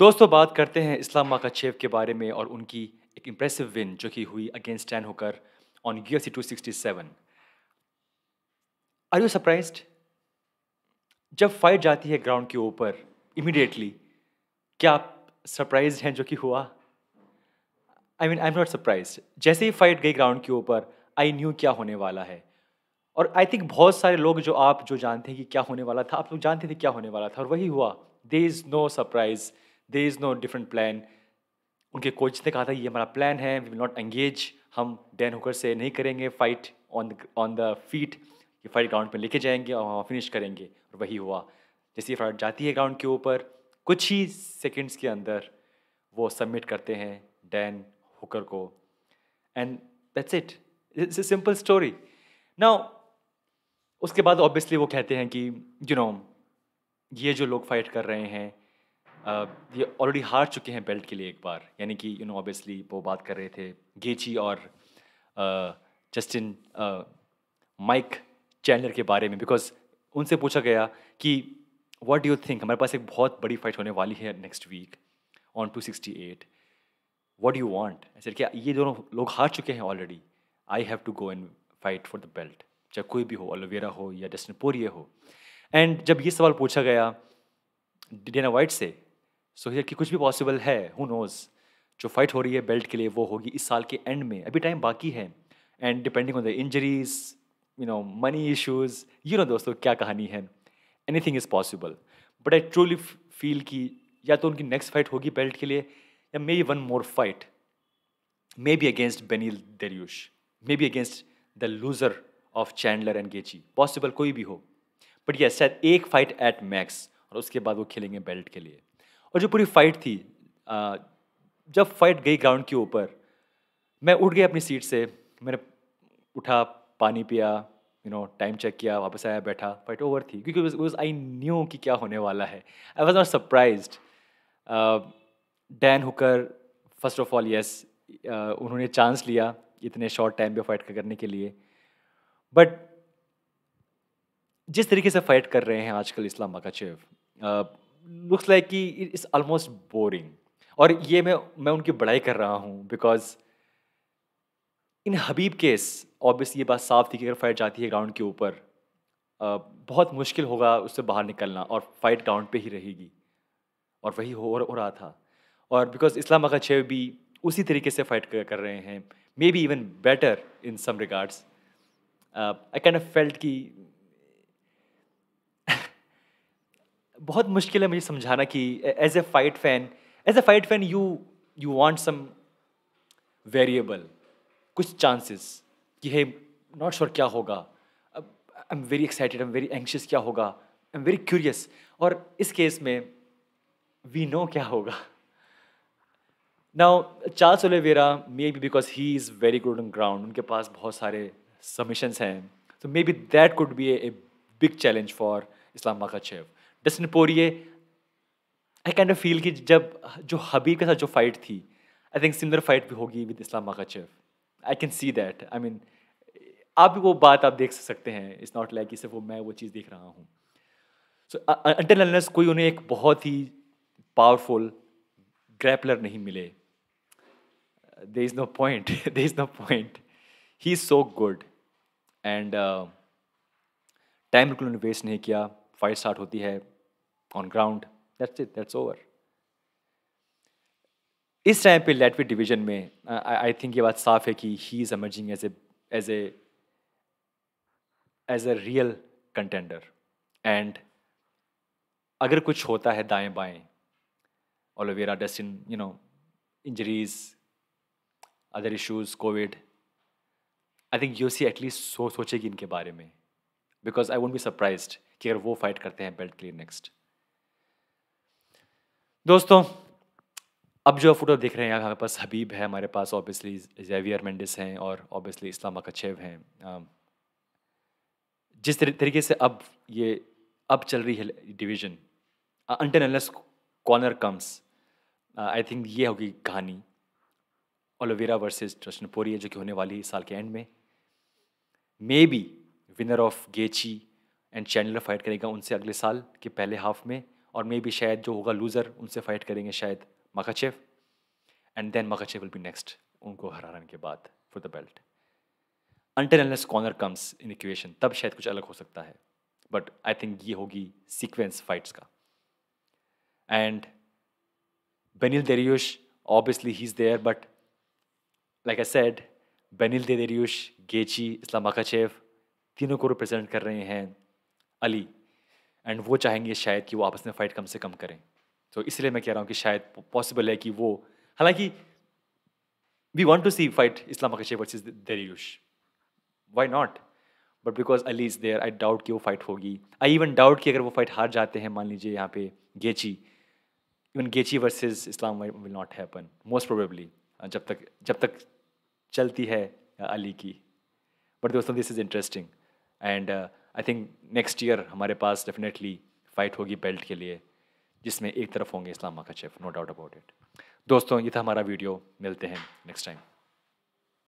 दोस्तों बात करते हैं इस्लाम माकाचेव के बारे में और उनकी एक इम्प्रेसिव विन जो कि हुई against Dan Hooker on U F C two sixty seven are you surprise जब फाइट जाती है ग्राउंड के ऊपर इमिडिएटली क्या आप सरप्राइज हैं जो कि हुआ I mean I am not surprise जैसे ही फाइट गई ग्राउंड के ऊपर आई न्यू क्या होने वाला है और आई थिंक बहुत सारे लोग जो आप जो जानते हैं कि क्या होने वाला था आप लोग जानते थे क्या होने वाला था और वही हुआ there is no surprise there is no different plan उनके कोच ने कहा था ये हमारा प्लान है वी विल नॉट एंगेज हम डैन हुकर से नहीं करेंगे fight on on the feet ये फाइट ग्राउंड पर लेके जाएंगे और वहाँ फिनिश करेंगे और वही हुआ जैसे ये फाइट जाती है ग्राउंड के ऊपर कुछ ही सेकेंड्स के अंदर वो सबमिट करते हैं डैन हुकर को and that's it it's a simple story ना उसके बाद ऑब्वियसली वो कहते हैं कि यू you नो know, ये जो लोग फाइट कर रहे हैं ये ऑलरेडी हार चुके हैं बेल्ट के लिए एक बार यानी कि यू नो ऑब्वियसली वो बात कर रहे थे गेची और जस्टिन माइक चैनलर के बारे में बिकॉज उनसे पूछा गया कि वॉट डू थिंक हमारे पास एक बहुत बड़ी फाइट होने वाली है next week on two sixty eight what you want ऐसे क्या ये दोनों लोग हार चुके हैं already I have to go and fight for the belt चाहे कोई भी हो एलोवेरा हो या डस्टिन पोरिए हो एंड जब ये सवाल पूछा गया डेना वाइट से सो so, कि कुछ भी पॉसिबल है हु नोज़ जो फाइट हो रही है बेल्ट के लिए वो होगी इस साल के एंड में अभी टाइम बाकी है and depending on the injuries you know money issues you know दोस्तों क्या कहानी है anything is possible but I truly feel कि या तो उनकी नेक्स्ट फाइट होगी बेल्ट के लिए या maybe one more fight maybe against Beneil Dariush maybe against the loser of Chandler and Gaethje possible कोई भी हो बट यस शायद एक फाइट एट मैक्स और उसके बाद वो खेलेंगे बेल्ट के लिए और जो पूरी फाइट थी आ, जब फाइट गई ग्राउंड के ऊपर मैं उठ गया अपनी सीट से मैंने उठा पानी पिया यू नो टाइम चेक किया वापस आया बैठा फाइट ओवर थी क्योंकि आई न्यू कि क्या होने वाला है I was not surprise Dan Hooker first of all yes उन्होंने चांस लिया इतने शॉर्ट टाइम पे फाइट करने के लिए बट जिस तरीके से फाइट कर रहे हैं आजकल इस्लाम मकाचेव लुक्स लाइक कि इट्स ऑलमोस्ट बोरिंग और ये मैं मैं उनकी बड़ाई कर रहा हूँ because in Khabib case obviously ये बात साफ थी कि अगर फाइट जाती है ग्राउंड के ऊपर बहुत मुश्किल होगा उससे बाहर निकलना और फाइट ग्राउंड पे ही रहेगी और वही हो, हो रहा था और बिकॉज इस्लाम अकाचेव भी उसी तरीके से फाइट कर, कर रहे हैं maybe even better in some regards I can felt कि बहुत मुश्किल है मुझे समझाना कि as a fight fan as a fight fan you you want some variable कुछ चांसेस कि हे नॉट श्योर क्या होगा I am very excited I am very anxious क्या होगा आई एम वेरी क्यूरियस और इस केस में वी नो क्या होगा now Charles Oliveira maybe because he is very good on ground उनके पास बहुत सारे सबमिशंस हैं तो maybe that could be a big challenge for Islam Makhachev Poirier I can't feel कि जब जो हबीब के साथ जो फाइट थी आई थिंक सिमिलर फाइट भी होगी with Islam Makhachev I can see that I mean आप भी वो बात आप देख सकते हैं इट्स नॉट लाइक सिर्फ वो मैं वो चीज़ देख रहा हूँ सो अंटर अनलेस कोई उन्हें एक बहुत ही पावरफुल ग्रैपलर नहीं मिले there is no point there is no point he is so good and time बिल्कुल उन्हें वेस्ट नहीं किया फाइट स्टार्ट होती है on ground that's it that's over इस टाइम पे लेटवी डिवीजन में आई uh, थिंक ये बात साफ है कि he is emerging as a as a as a real contender and अगर कुछ होता है दाएं बाएं Oliveira Dustin you know injuries other issues COVID I think you see at least so सोचेगी इनके बारे में because I won't be surprise कि अगर वो फाइट करते हैं बेल्ट के लिए नेक्स्ट दोस्तों अब जो फोटो देख रहे हैं हमारे पास हबीब है हमारे पास ऑब्वियसली जेवियर मेंडिस हैं और ऑब्वियसली इस्लाम अकछेव हैं जिस तरीके से अब ये अब चल रही है division until Conor comes I think ये होगी कहानी ओलोवेरा वर्सेस जस्टिन जो कि होने वाली है साल के एंड में maybe winner of Gaethje and Chandler fight करेगा उनसे अगले साल के पहले हाफ में और मे बी शायद जो होगा लूज़र उनसे फाइट करेंगे शायद Makhachev and then Makhachev will be next उनको हराने के बाद for the belt until Conor comes in equation तब शायद कुछ अलग हो सकता है बट आई थिंक ये होगी सीक्वेंस फाइट्स का and Beneil Dariush obviously he is there but like I said Beneil Dariush Gaethje Islam Akachev, तीनों को रिप्रेजेंट कर रहे हैं अली एंड वो चाहेंगे शायद कि वो आपस में फ़ाइट कम से कम करें तो so, इसलिए मैं कह रहा हूँ कि शायद पॉसिबल है कि वो हालांकि we want to see fight Islam is versus यूश why not but because Ali is there I doubt कि वो फाइट होगी आई इवन डाउट कि अगर वो फाइट हार जाते हैं मान लीजिए यहाँ पे Gaethje even Gaethje versus Islam will not happen most probably जब तक जब तक चलती है अली की बट दोस्तों this is interesting and I think next year हमारे पास डेफिनेटली फाइट होगी बेल्ट के लिए जिसमें एक तरफ होंगे इस्लाम शेफ नो डाउट अबाउट इट दोस्तों ये था हमारा वीडियो मिलते हैं नेक्स्ट टाइम